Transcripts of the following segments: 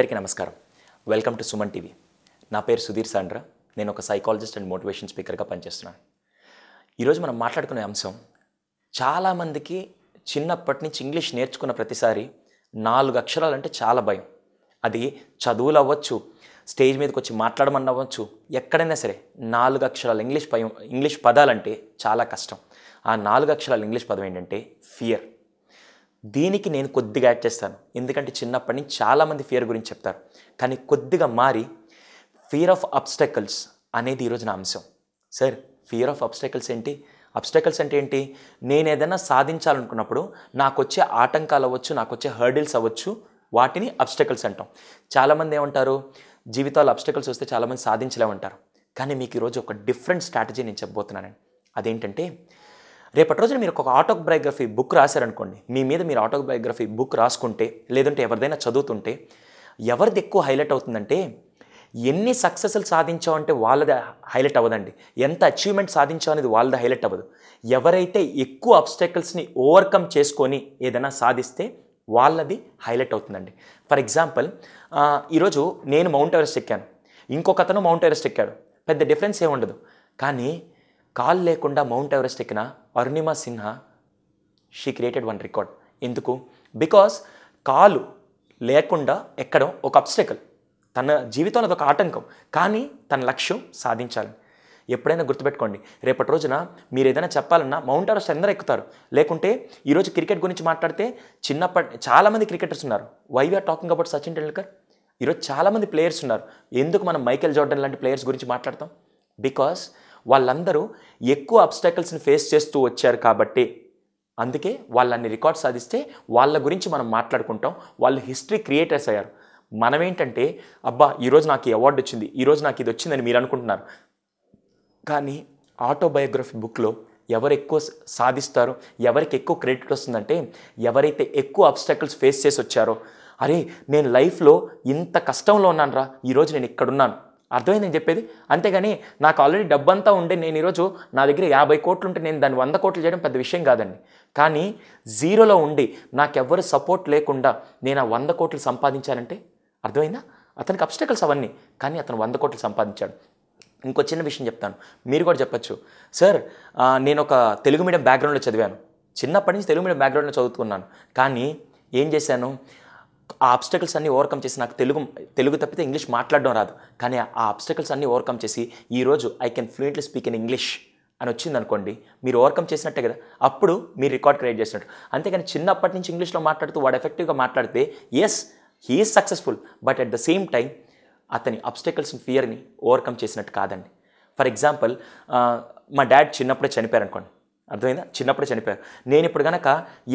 అందరికీ నమస్కారం welcome to Suman TV నా పేరు సుధీర్ సాండ్రా నేను ఒక సైకాలజిస్ట్ అండ్ మోటివేషన్ స్పీకర్గా పనిచేస్తున్నాను ఈరోజు మనం మాట్లాడుకునే అంశం చాలామందికి చిన్నప్పటి నుంచి ఇంగ్లీష్ నేర్చుకున్న ప్రతిసారి నాలుగు అక్షరాలు అంటే చాలా భయం అది చదువులు అవ్వచ్చు స్టేజ్ మీదకి వచ్చి మాట్లాడమని అవ్వచ్చు ఎక్కడైనా సరే నాలుగు అక్షరాలు ఇంగ్లీష్ భయం ఇంగ్లీష్ పదాలంటే చాలా కష్టం ఆ నాలుగు అక్షరాలు ఇంగ్లీష్ పదం ఏంటంటే ఫియర్ దీనికి నేను కొద్దిగా యాడ్ చేస్తాను ఎందుకంటే చిన్నప్పటి నుంచి చాలామంది ఫియర్ గురించి చెప్తారు కానీ కొద్దిగా మారి ఫియర్ ఆఫ్ అబ్స్టకల్స్ అనేది ఈరోజు నా అంశం సార్ ఫియర్ ఆఫ్ అబ్స్టకల్స్ ఏంటి అబ్స్టకల్స్ అంటే ఏంటి నేను ఏదైనా సాధించాలనుకున్నప్పుడు నాకు వచ్చే ఆటంకాలు అవ్వచ్చు నాకు వచ్చే హర్డిల్స్ అవ్వచ్చు వాటిని అబ్స్టకల్స్ అంటాం చాలామంది ఏమంటారు జీవితాలు అబ్స్టకల్స్ వస్తే చాలామంది సాధించలేమంటారు కానీ మీకు ఈరోజు ఒక డిఫరెంట్ స్ట్రాటజీ నేను చెప్పబోతున్నానండి అదేంటంటే రేపటి రోజున మీరు ఒక ఆటోబయోగ్రఫీ బుక్ రాశారనుకోండి మీ మీద మీరు ఆటోబయోగ్రఫీ బుక్ రాసుకుంటే లేదంటే ఎవరిదైనా చదువుతుంటే ఎవరిది ఎక్కువ హైలైట్ అవుతుందంటే ఎన్ని సక్సెస్లు సాధించామంటే వాళ్ళది హైలైట్ అవ్వదండి ఎంత అచీవ్మెంట్ సాధించావు అనేది వాళ్ళది హైలైట్ అవ్వదు ఎవరైతే ఎక్కువ అబ్స్టెకల్స్ని ఓవర్కమ్ చేసుకొని ఏదైనా సాధిస్తే వాళ్ళది హైలైట్ అవుతుందండి ఫర్ ఎగ్జాంపుల్ ఈరోజు నేను మౌంట్ ఎవరెస్ట్ ఎక్కాను ఇంకొక అతను మౌంట్ ఎవరెస్ట్ ఎక్కాడు పెద్ద డిఫరెన్స్ ఏముండదు కానీ కాల్ లేకుండా మౌంట్ ఎవరెస్ట్ ఎక్కిన Arunima Sinha she created one record ఎందుకు బికాస్ కాలు లేకుండా ఎక్కడం ఒక అబ్స్టెకల్ తన జీవితంలో ఒక ఆటంకం కానీ తన లక్ష్యం సాధించాలి ఎప్పుడైనా గుర్తుపెట్టుకోండి రేపటి రోజున మీరు ఏదైనా చెప్పాలన్నా మౌంట్ ఎవరెస్ట్ అందరూ ఎక్కుతారు లేకుంటే ఈరోజు క్రికెట్ గురించి మాట్లాడితే చిన్నప్పటి చాలామంది క్రికెటర్స్ ఉన్నారు why we're talking about Sachin Tendulkar ఈరోజు చాలామంది ప్లేయర్స్ ఉన్నారు ఎందుకు మనం మైకేల్ జార్డన్ లాంటి ప్లేయర్స్ గురించి మాట్లాడతాం బికాస్ వాళ్ళందరూ ఎక్కువ అబ్స్టాకల్స్ని ఫేస్ చేస్తూ వచ్చారు కాబట్టి అందుకే వాళ్ళన్ని రికార్డ్ సాధిస్తే వాళ్ళ గురించి మనం మాట్లాడుకుంటాం వాళ్ళు హిస్టరీ క్రియేటర్స్ అయ్యారు మనం ఏంటంటే అబ్బా ఈరోజు నాకు ఈ అవార్డు వచ్చింది ఈరోజు నాకు ఇది వచ్చిందని మీరు అనుకుంటున్నారు కానీ ఆటోబయోగ్రఫీ బుక్లో ఎవరు ఎక్కువ సాధిస్తారో ఎవరికి ఎక్కువ క్రెడిట్ వస్తుందంటే ఎవరైతే ఎక్కువ అబ్స్టకల్స్ ఫేస్ చేసి వచ్చారో అరే నేను లైఫ్లో ఇంత కష్టంలో ఉన్నాను రా ఈరోజు నేను ఇక్కడున్నాను అర్థమైంది నేను చెప్పేది అంతేగాని నాకు ఆల్రెడీ డబ్బంతా ఉండే నేను ఈరోజు నా దగ్గర యాభై కోట్లు ఉంటే నేను దాన్ని వంద కోట్లు చేయడం పెద్ద విషయం కాదండి కానీ జీరోలో ఉండి నాకెవ్వరు సపోర్ట్ లేకుండా నేను ఆ వంద కోట్లు సంపాదించానంటే అర్థమైందా అతనికి అబ్స్టకల్స్ అవన్నీ కానీ అతను వంద కోట్లు సంపాదించాడు ఇంకో చిన్న విషయం చెప్తాను మీరు కూడా చెప్పచ్చు సార్ నేను ఒక తెలుగు మీడియం బ్యాక్గ్రౌండ్లో చదివాను చిన్నప్పటి నుంచి తెలుగు మీడియం బ్యాక్గ్రౌండ్లో చదువుతున్నాను కానీ ఏం చేశాను ఆ అబ్స్టకల్స్ అన్నీ ఓవర్కమ్ చేసి నాకు తెలుగు తెలుగు తప్పితే ఇంగ్లీష్ మాట్లాడడం రాదు కానీ ఆ అబ్స్టకల్స్ అన్నీ ఓవర్కమ్ చేసి ఈరోజు I can fluently speak in English అని వచ్చింది అనుకోండి మీరు ఓవర్కమ్ చేసినట్టే కదా అప్పుడు మీరు రికార్డ్ క్రియేట్ చేసినట్టు అంతేకాని చిన్నప్పటి నుంచి ఇంగ్లీష్లో మాట్లాడుతూ వాడు ఎఫెక్టివ్గా మాట్లాడితే yes he's successful but at the same time అతని అబ్స్టకల్స్ ఫియర్ని ఓవర్కమ్ చేసినట్టు కాదండి ఫర్ ఎగ్జాంపుల్ మా డాడ్ చిన్నప్పుడే చనిపోయారు అనుకోండి అర్థమైందా చిన్నప్పుడే చనిపోయారు నేను ఇప్పుడు కనుక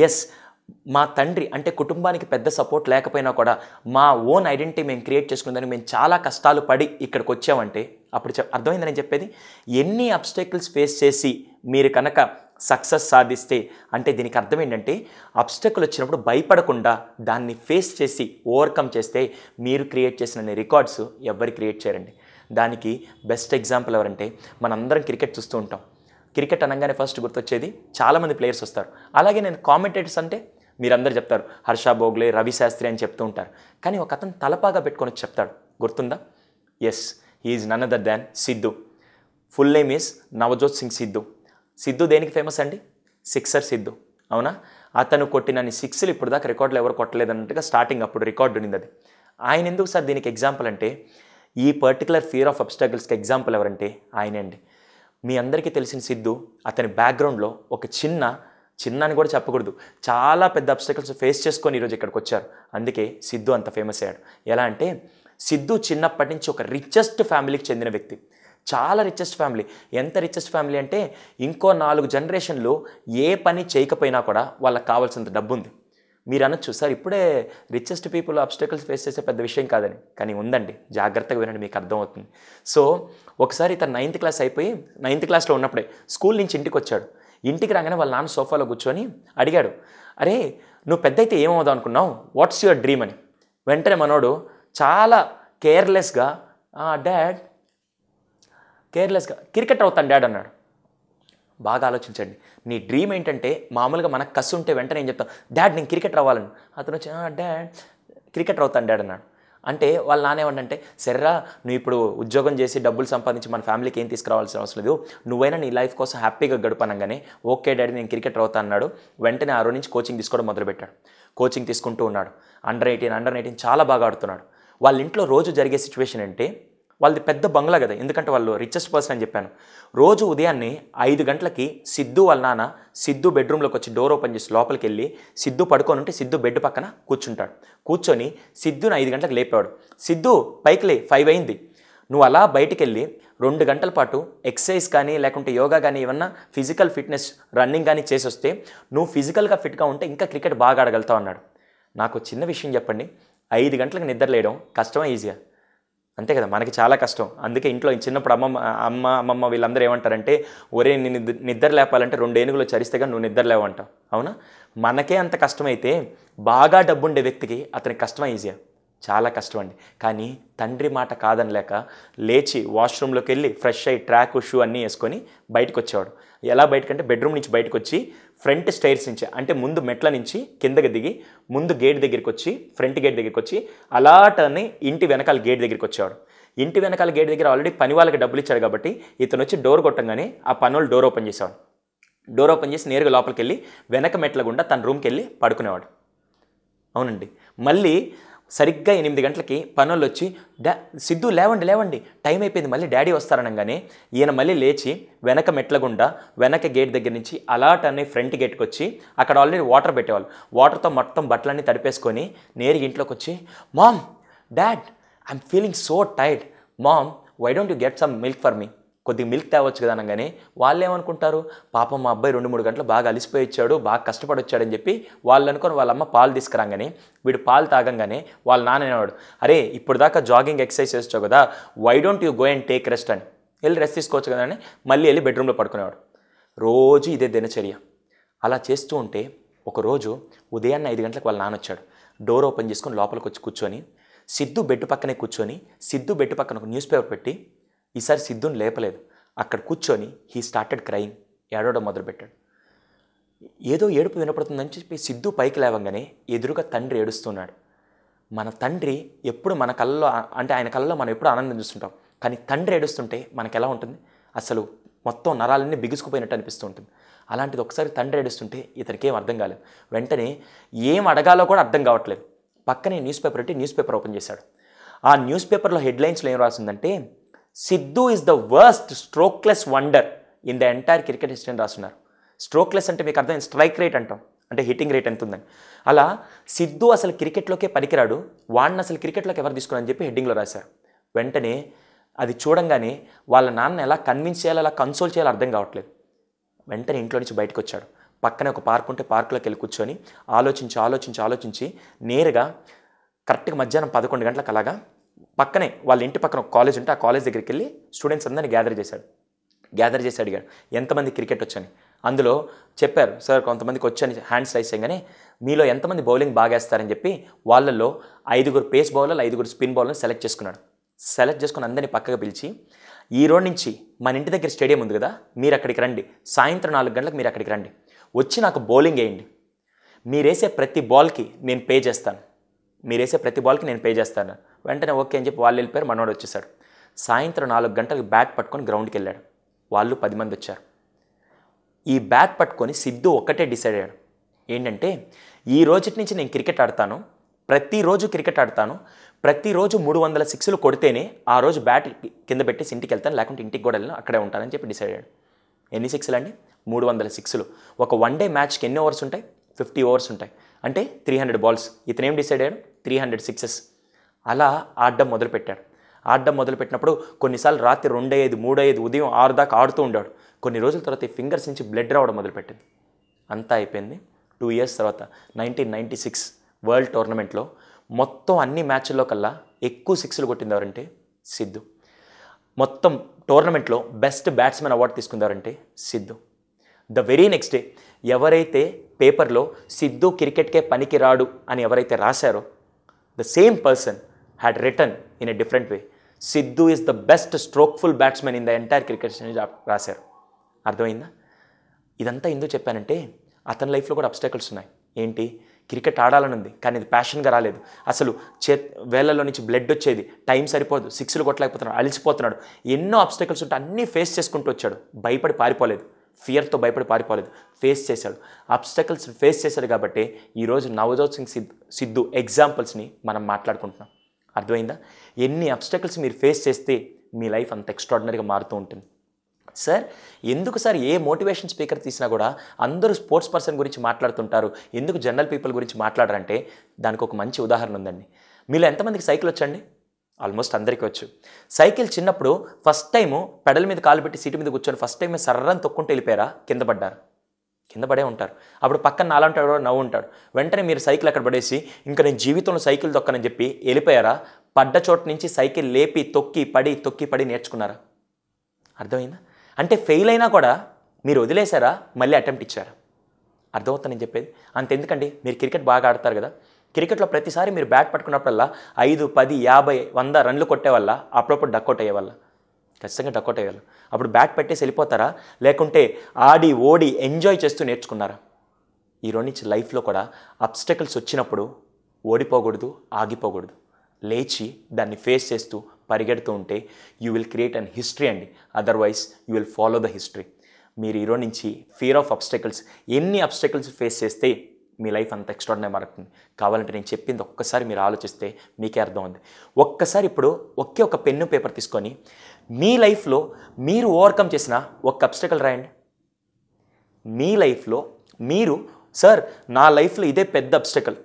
ఎస్ మా తండ్రి అంటే కుటుంబానికి పెద్ద సపోర్ట్ లేకపోయినా కూడా మా ఓన్ ఐడెంటిటీ మేము క్రియేట్ చేసుకుందని మేము చాలా కష్టాలు పడి ఇక్కడికి వచ్చామంటే అప్పుడు అర్థమైందని చెప్పేది ఎన్ని అబ్స్టెకిల్స్ ఫేస్ చేసి మీరు కనుక సక్సెస్ సాధిస్తే అంటే దీనికి అర్థం ఏంటంటే అబ్స్టెకుల్ వచ్చినప్పుడు భయపడకుండా దాన్ని ఫేస్ చేసి ఓవర్కమ్ చేస్తే మీరు క్రియేట్ చేసిన రికార్డ్స్ ఎవరు క్రియేట్ చేయరండి దానికి బెస్ట్ ఎగ్జాంపుల్ ఎవరంటే మనందరం క్రికెట్ చూస్తూ ఉంటాం క్రికెట్ అనగానే ఫస్ట్ గుర్తొచ్చేది చాలామంది ప్లేయర్స్ వస్తారు అలాగే నేను కామెంటేటర్స్ అంటే మీరందరూ చెప్తారు హర్ష బోగ్లే రవి శాస్త్రి అని చెప్తూ ఉంటారు కానీ ఒక అతను తలపాగా పెట్టుకొని చెప్తాడు గుర్తుందా yes is none other than Sidhu full name is Navjot Singh Sidhu Sidhu దేనికి ఫేమస్ అండి సిక్సర్ సిద్ధు అవునా అతను కొట్టినన్ని సిక్స్లు ఇప్పుడు దాకా రికార్డులు ఎవరు కొట్టలేదన్నట్టుగా స్టార్టింగ్ అప్పుడు రికార్డు ఉంది అది ఆయన ఎందుకు సార్ దీనికి ఎగ్జాంపుల్ అంటే ఈ పర్టికులర్ ఫియర్ ఆఫ్ అబ్స్టకల్స్కి ఎగ్జాంపుల్ ఎవరంటే అండి మీ అందరికీ తెలిసిన సిద్ధు అతని బ్యాక్గ్రౌండ్లో ఒక చిన్న చిన్న అని కూడా చెప్పకూడదు చాలా పెద్ద అబ్స్టకల్స్ ఫేస్ చేసుకొని ఈరోజు ఇక్కడికి వచ్చారు అందుకే సిద్ధు అంత ఫేమస్ అయ్యాడు ఎలా అంటే సిద్ధు చిన్నప్పటి నుంచి ఒక రిచెస్ట్ ఫ్యామిలీకి చెందిన వ్యక్తి చాలా రిచెస్ట్ ఫ్యామిలీ ఎంత రిచెస్ట్ ఫ్యామిలీ అంటే ఇంకో నాలుగు జనరేషన్లు ఏ పని చేయకపోయినా కూడా వాళ్ళకి కావాల్సినంత డబ్బు ఉంది మీరు అనొచ్చు సార్ ఇప్పుడే రిచెస్ట్ పీపుల్ అబ్స్టకల్స్ ఫేస్ చేసే పెద్ద విషయం కాదని కానీ ఉందండి జాగ్రత్తగా వినండి మీకు అర్థమవుతుంది సో ఒకసారి ఇతను నైన్త్ క్లాస్ అయిపోయి నైన్త్ క్లాస్లో ఉన్నప్పుడే స్కూల్ నుంచి ఇంటికి వచ్చాడు ఇంటికి రాగానే వాళ్ళ నాన్న సోఫాలో కూర్చొని అడిగాడు అరే నువ్వు పెద్ద అయితే ఏమవుదాం అనుకున్నావు వాట్స్ యువర్ డ్రీమ్ అని వెంటనే మనోడు చాలా కేర్లెస్గా డాడ్ కేర్లెస్గా క్రికెట్ అవుతాను డాడ్ అన్నాడు బాగా ఆలోచించండి నీ డ్రీమ్ ఏంటంటే మామూలుగా మనకు కసు ఉంటే వెంటనే ఏం చెప్తాం డాడ్ నేను క్రికెట్ రావాలని అతను వచ్చి డాడ్ క్రికెట్ అవుతాను డాడ్ అన్నాడు అంటే వాళ్ళ నానేవాడంటే సర్రా నువ్వు ఇప్పుడు ఉద్యోగం చేసి డబ్బులు సంపాదించి మన ఫ్యామిలీకి ఏం తీసుకురావాల్సిన అవసరం లేదు నువ్వైనా నీ లైఫ్ కోసం హ్యాపీగా గడపనంగానే ఓకే డాడీ నేను క్రికెటర్ అవుతా అన్నాడు వెంటనే ఆరో నుంచి కోచింగ్ తీసుకోవడం మొదలుపెట్టాడు కోచింగ్ తీసుకుంటూ ఉన్నాడు అండర్ ఎయిటీన్ అండర్ నైన్టీన్ చాలా బాగా ఆడుతున్నాడు వాళ్ళ ఇంట్లో రోజు జరిగే సిచ్యువేషన్ అంటే వాళ్ళది పెద్ద బంగ్లా కదా ఎందుకంటే వాళ్ళు రిచెస్ట్ పర్సన్ అని చెప్పాను రోజు ఉదయాన్నే ఐదు గంటలకి సిద్ధు వాళ్ళ నాన్న సిద్ధు బెడ్రూమ్లోకి వచ్చి డోర్ ఓపెన్ చేసి లోపలికి వెళ్ళి సిద్ధు పడుకొని ఉంటే సిద్ధు బెడ్ పక్కన కూర్చుంటాడు కూర్చొని సిద్ధుని ఐదు గంటలకు లేపేవాడు సిద్ధు పైకి లే ఫైవ్ అయింది నువ్వు అలా బయటికి వెళ్ళి రెండు గంటల పాటు ఎక్సర్సైజ్ కానీ లేకుంటే యోగా కానీ ఏమన్నా ఫిజికల్ ఫిట్నెస్ రన్నింగ్ కానీ చేసి వస్తే నువ్వు ఫిజికల్గా ఫిట్గా ఉంటే ఇంకా క్రికెట్ బాగా ఆడగలుగుతావు అన్నాడు నాకు చిన్న విషయం చెప్పండి ఐదు గంటలకు నిద్ర లేయడం కష్టమా ఈజీగా అంతే కదా మనకి చాలా కష్టం అందుకే ఇంట్లో చిన్నప్పుడు అమ్మమ్మ అమ్మ అమ్మమ్మ వీళ్ళందరూ ఏమంటారంటే ఒరే నేను నిద్ర లేపాలంటే రెండు ఏనుగులు చరిస్తే కానీ నువ్వు నిద్ర లేవంటావు అవునా మనకే అంత కష్టమైతే బాగా డబ్బుండే వ్యక్తికి అతనికి కష్టమే ఈజీయా చాలా కష్టం అండి కానీ తండ్రి మాట కాదని లేక లేచి వాష్రూమ్లోకి వెళ్ళి ఫ్రెష్ అయ్యి ట్రాక్ షూ అన్నీ వేసుకొని బయటకు వచ్చేవాడు ఎలా బయటకంటే బెడ్రూమ్ నుంచి బయటకు వచ్చి ఫ్రంట్ స్టైర్స్ నుంచి అంటే ముందు మెట్ల నుంచి కిందకి దిగి ముందు గేట్ దగ్గరికి వచ్చి ఫ్రంట్ గేట్ దగ్గరికి వచ్చి అలాటని ఇంటి వెనకాల గేట్ దగ్గరికి వచ్చేవాడు ఇంటి వెనకాల గేట్ దగ్గర ఆల్రెడీ పని వాళ్ళకి డబ్బులు ఇచ్చాడు కాబట్టి ఇతను వచ్చి డోర్ కొట్టంగానే ఆ పనులు డోర్ ఓపెన్ చేసేవాడు డోర్ ఓపెన్ చేసి నేరుగా లోపలికి వెళ్ళి వెనక మెట్ల గుండా తన రూమ్కి వెళ్ళి పడుకునేవాడు అవునండి మళ్ళీ సరిగ్గా ఎనిమిది గంటలకి పనులు వచ్చి డా సిద్ధు లేవండి లేవండి టైం అయిపోయింది మళ్ళీ డాడీ వస్తారనగానే ఈయన మళ్ళీ లేచి వెనక మెట్లగుండా వెనక గేట్ దగ్గర నుంచి అలాట్ అనే ఫ్రంట్ గేట్కి వచ్చి అక్కడ ఆల్రెడీ వాటర్ పెట్టేవాళ్ళు వాటర్తో మొత్తం బట్టలన్నీ తడిపేసుకొని నేరుగా ఇంట్లోకి వచ్చి mom dad I'm feeling so tired mom why don't you get some milk for me కొద్దిగా మిల్క్ తేవచ్చు కదా అనగానే వాళ్ళు ఏమనుకుంటారు పాపం మా అబ్బాయి రెండు మూడు గంటలు బాగా అలిసిపోయి వచ్చాడు బాగా కష్టపడి వచ్చాడని చెప్పి వాళ్ళు అనుకొని వాళ్ళ అమ్మ పాలు తీసుకురాగానే వీడు పాలు తాగంగానే వాళ్ళ అనేవాడు అరే ఇప్పుడు దాకా జాగింగ్ ఎక్సర్సైజ్ చేస్తావు కదా why don't you go and take rest అని వెళ్ళి రెస్ట్ తీసుకోవచ్చు కదా అని మళ్ళీ వెళ్ళి బెడ్రూమ్లో పడుకునేవాడు రోజు ఇదే దినచర్య అలా చేస్తూ ఉంటే ఒకరోజు ఉదయాన్నే ఐదు గంటలకు వాళ్ళ నాన్న వచ్చాడు డోర్ ఓపెన్ చేసుకుని లోపలికి వచ్చి కూర్చొని సిద్ధు బెడ్ పక్కనే కూర్చొని సిద్ధు బెడ్ పక్కన ఒక న్యూస్ పేపర్ పెట్టి ఈసారి సిద్ధుని లేపలేదు అక్కడ కూర్చొని హీ స్టార్టెడ్ క్రయింగ్ ఏడవడం మొదలుపెట్టాడు ఏదో ఏడుపు వినపడుతుందని చెప్పి సిద్ధు పైకి లేవంగానే ఎదురుగా తండ్రి ఏడుస్తున్నాడు మన తండ్రి ఎప్పుడు మన కళ్ళలో అంటే ఆయన కళ్ళలో మనం ఎప్పుడు ఆనందం చూస్తుంటాం కానీ తండ్రి ఏడుస్తుంటే మనకు ఎలా ఉంటుంది అసలు మొత్తం నరాలన్నీ బిగుసుకుపోయినట్టు అనిపిస్తూ ఉంటుంది అలాంటిది ఒకసారి తండ్రి ఏడుస్తుంటే ఇతనికి ఏం అర్థం కాలేదు వెంటనే ఏం అడగాలో కూడా అర్థం కావట్లేదు పక్కనే న్యూస్ పేపర్ పెట్టి న్యూస్ పేపర్ ఓపెన్ చేశాడు ఆ న్యూస్ పేపర్లో హెడ్లైన్స్లో ఏం రాసిందంటే Sidhu is the worst strokeless wonder in the entire cricket హిస్టరీని అని రాస్తున్నారు స్ట్రోక్లెస్ అంటే మీకు అర్థం స్ట్రైక్ రేట్ అంటాం అంటే హిట్టింగ్ రేట్ ఎంత ఉందని అలా సిద్ధు అసలు క్రికెట్లోకే పనికిరాడు వాడిని అసలు క్రికెట్లోకి ఎవరు అని చెప్పి హెడ్డింగ్లో రాశారు వెంటనే అది చూడంగానే వాళ్ళ నాన్న ఎలా కన్విన్స్ చేయాలో అలా కన్సోల్ చేయాలో అర్థం కావట్లేదు వెంటనే ఇంట్లో నుంచి బయటకు వచ్చాడు పక్కనే ఒక పార్క్ ఉంటే పార్కులోకి వెళ్ళి కూర్చొని ఆలోచించి ఆలోచించి ఆలోచించి నేరుగా కరెక్ట్గా మధ్యాహ్నం పదకొండు గంటలకు అలాగా పక్కనే వాళ్ళ ఇంటి పక్కన ఒక కాలేజ్ ఉంటే ఆ కాలేజ్ దగ్గరికి వెళ్ళి స్టూడెంట్స్ అందరినీ గ్యాదర్ చేశాడు గ్యాదర్ చేసి అడిగాడు ఎంతమంది క్రికెట్ వచ్చని అందులో చెప్పారు సార్ కొంతమందికి వచ్చని హ్యాండ్ స్లైస్ చేయగానే మీలో ఎంతమంది బౌలింగ్ బాగేస్తారని చెప్పి వాళ్ళల్లో ఐదుగురు పేస్ బౌలర్లు ఐదుగురు స్పిన్ బౌలర్లు సెలెక్ట్ చేసుకున్నాడు సెలెక్ట్ చేసుకుని అందరినీ పక్కకు పిలిచి ఈ రోడ్ నుంచి మన ఇంటి దగ్గర స్టేడియం ఉంది కదా మీరు అక్కడికి రండి సాయంత్రం నాలుగు గంటలకు మీరు అక్కడికి రండి వచ్చి నాకు బౌలింగ్ వేయండి మీరేసే ప్రతి బాల్కి నేను పే చేస్తాను మీరేసే ప్రతి బాల్కి నేను పే చేస్తాను వెంటనే ఓకే అని చెప్పి వాళ్ళు వెళ్ళిపోయారు మనోడు వచ్చేసాడు సాయంత్రం నాలుగు గంటలకు బ్యాట్ పట్టుకొని గ్రౌండ్కి వెళ్ళాడు వాళ్ళు పది మంది వచ్చారు ఈ బ్యాట్ పట్టుకొని సిద్ధు ఒక్కటే డిసైడ్ అయ్యాడు ఏంటంటే ఈ రోజుటి నుంచి నేను క్రికెట్ ఆడతాను ప్రతిరోజు క్రికెట్ ఆడతాను ప్రతిరోజు మూడు వందల సిక్స్లు కొడితేనే ఆ రోజు బ్యాట్ కింద పెట్టేసి ఇంటికి వెళ్తాను లేకుంటే ఇంటికి కూడా వెళ్ళిన అక్కడే ఉంటానని చెప్పి డిసైడ్ అయ్యాడు ఎన్ని సిక్స్లు అండి మూడు వందల సిక్స్లు ఒక వన్ డే మ్యాచ్కి ఎన్ని ఓవర్స్ ఉంటాయి ఫిఫ్టీ ఓవర్స్ ఉంటాయి అంటే త్రీ హండ్రెడ్ బాల్స్ ఇతనేం డిసైడ్ అయ్యాడు త్రీ హండ్రెడ్ సిక్సెస్ అలా ఆడడం మొదలుపెట్టాడు ఆడడం మొదలుపెట్టినప్పుడు కొన్నిసార్లు రాత్రి రెండు ఐదు మూడు ఐదు ఉదయం ఆరు దాకా ఆడుతూ ఉండాడు కొన్ని రోజుల తర్వాత ఈ ఫింగర్స్ నుంచి బ్లడ్ రావడం మొదలుపెట్టింది అంతా అయిపోయింది టూ ఇయర్స్ తర్వాత నైన్టీన్ నైంటీ సిక్స్ వరల్డ్ టోర్నమెంట్లో మొత్తం అన్ని మ్యాచ్ల్లో కల్లా ఎక్కువ సిక్స్లు కొట్టిందారంటే సిద్ధు మొత్తం టోర్నమెంట్లో బెస్ట్ బ్యాట్స్మెన్ అవార్డు తీసుకుందారంటే Sidhu the very next day ఎవరైతే పేపర్లో సిద్ధు క్రికెట్కే పనికి రాడు అని ఎవరైతే రాశారో the same person had written in a different way Sidhu is the best strokeful batsmen in the entire cricket అని రాశారు అర్థమైందా ఇదంతా ఎందుకు చెప్పానంటే అతని లైఫ్లో కూడా అబ్స్టాకల్స్ ఉన్నాయి ఏంటి క్రికెట్ ఆడాలని ఉంది కానీ ఇది ప్యాషన్గా రాలేదు అసలు చే వేళ్లలో నుంచి బ్లడ్ వచ్చేది టైం సరిపోదు సిక్స్లు కొట్టలేకపోతున్నాడు అలిసిపోతున్నాడు ఎన్నో అబ్స్టకల్స్ ఉంటే అన్నీ ఫేస్ చేసుకుంటూ వచ్చాడు భయపడి పారిపోలేదు ఫియర్తో భయపడి పారిపోలేదు ఫేస్ చేశాడు అబ్స్టకల్స్ ఫేస్ చేశాడు కాబట్టి ఈరోజు నవజోత్ సింగ్ సిద్ధు సిద్ధు ఎగ్జాంపుల్స్ని మనం మాట్లాడుకుంటున్నాం అర్థమైందా ఎన్ని అబ్స్టకల్స్ మీరు ఫేస్ చేస్తే మీ లైఫ్ అంత ఎక్స్ట్రాడినరీగా మారుతూ ఉంటుంది సార్ ఎందుకు సార్ ఏ మోటివేషన్ స్పీకర్ తీసినా కూడా అందరూ స్పోర్ట్స్ పర్సన్ గురించి మాట్లాడుతుంటారు ఎందుకు జనరల్ పీపుల్ గురించి మాట్లాడరంటే దానికి ఒక మంచి ఉదాహరణ ఉందండి మీలో ఎంతమందికి సైకిల్ వచ్చండి ఆల్మోస్ట్ అందరికీ వచ్చు సైకిల్ చిన్నప్పుడు ఫస్ట్ టైము పెడల మీద కాలు పెట్టి సీటు మీద కూర్చొని ఫస్ట్ టైమే సర్రం తొక్కుంటూ వెళ్ళిపోయారా కింద పడ్డారు కింద పడే ఉంటారు అప్పుడు పక్కన నాలంటాడు నవ్వు ఉంటాడు వెంటనే మీరు సైకిల్ అక్కడ పడేసి ఇంకా నేను జీవితంలో సైకిల్ తొక్కనని చెప్పి వెళ్ళిపోయారా పడ్డ చోట నుంచి సైకిల్ లేపి తొక్కి పడి తొక్కి పడి నేర్చుకున్నారా అర్థమైందా అంటే ఫెయిల్ అయినా కూడా మీరు వదిలేశారా మళ్ళీ అటెంప్ట్ ఇచ్చారా అర్థమవుతా నేను చెప్పేది అంతెందుకండి మీరు క్రికెట్ బాగా ఆడతారు కదా క్రికెట్లో ప్రతిసారి మీరు బ్యాట్ పట్టుకున్నప్పుడల్లా ఐదు పది యాభై వంద రన్లు కొట్టే వల్ల అప్పుడప్పుడు అవుట్ అయ్యే వల్ల ఖచ్చితంగా డకౌట్ అయ్యారు అప్పుడు బ్యాట్ పెట్టేసి వెళ్ళిపోతారా లేకుంటే ఆడి ఓడి ఎంజాయ్ చేస్తూ నేర్చుకున్నారా ఈరోజు నుంచి లైఫ్లో కూడా అబ్స్టకల్స్ వచ్చినప్పుడు ఓడిపోకూడదు ఆగిపోకూడదు లేచి దాన్ని ఫేస్ చేస్తూ పరిగెడుతూ ఉంటే you will create an history అండి otherwise you will follow the history మీరు ఈరోజు నుంచి ఫియర్ ఆఫ్ అబ్స్టకల్స్ ఎన్ని అబ్స్టకల్స్ ఫేస్ చేస్తే మీ లైఫ్ అంత ఎక్స్ట్రాడినరీ మారుతుంది కావాలంటే నేను చెప్పింది ఒక్కసారి మీరు ఆలోచిస్తే మీకే అర్థం ఉంది ఒక్కసారి ఇప్పుడు ఒకే ఒక పెన్ను పేపర్ తీసుకొని మీ లైఫ్లో మీరు ఓవర్కమ్ చేసిన ఒక అబ్స్టకల్ రాయండి మీ లైఫ్లో మీరు సార్ నా లైఫ్లో ఇదే పెద్ద అబ్స్టకల్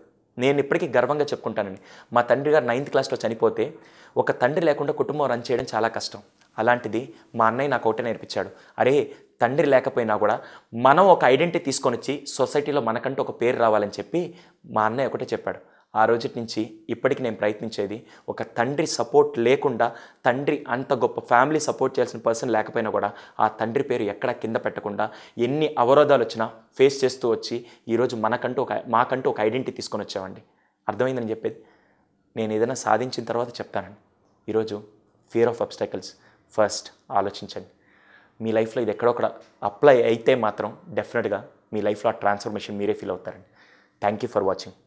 నేను ఇప్పటికీ గర్వంగా చెప్పుకుంటానండి మా తండ్రి గారు నైన్త్ క్లాస్లో చనిపోతే ఒక తండ్రి లేకుండా కుటుంబం రన్ చేయడం చాలా కష్టం అలాంటిది మా అన్నయ్య నాకు ఒకటే నేర్పించాడు అరే తండ్రి లేకపోయినా కూడా మనం ఒక ఐడెంటిటీ తీసుకొని వచ్చి సొసైటీలో మనకంటూ ఒక పేరు రావాలని చెప్పి మా అన్నయ్య ఒకటే చెప్పాడు ఆ రోజు నుంచి ఇప్పటికి నేను ప్రయత్నించేది ఒక తండ్రి సపోర్ట్ లేకుండా తండ్రి అంత గొప్ప ఫ్యామిలీ సపోర్ట్ చేయాల్సిన పర్సన్ లేకపోయినా కూడా ఆ తండ్రి పేరు ఎక్కడా కింద పెట్టకుండా ఎన్ని అవరోధాలు వచ్చినా ఫేస్ చేస్తూ వచ్చి ఈరోజు మనకంటూ ఒక మాకంటూ ఒక ఐడెంటిటీ తీసుకొని వచ్చామండి అర్థమైందని చెప్పేది నేను ఏదైనా సాధించిన తర్వాత చెప్తానండి ఈరోజు ఫియర్ ఆఫ్ అబ్స్టకల్స్ ఫస్ట్ ఆలోచించండి మీ లైఫ్లో ఇది ఎక్కడొక్కడ అప్లై అయితే మాత్రం డెఫినెట్గా మీ లైఫ్లో ఆ ట్రాన్స్ఫర్మేషన్ మీరే ఫీల్ అవుతారండి థ్యాంక్ యూ ఫర్ వాచింగ్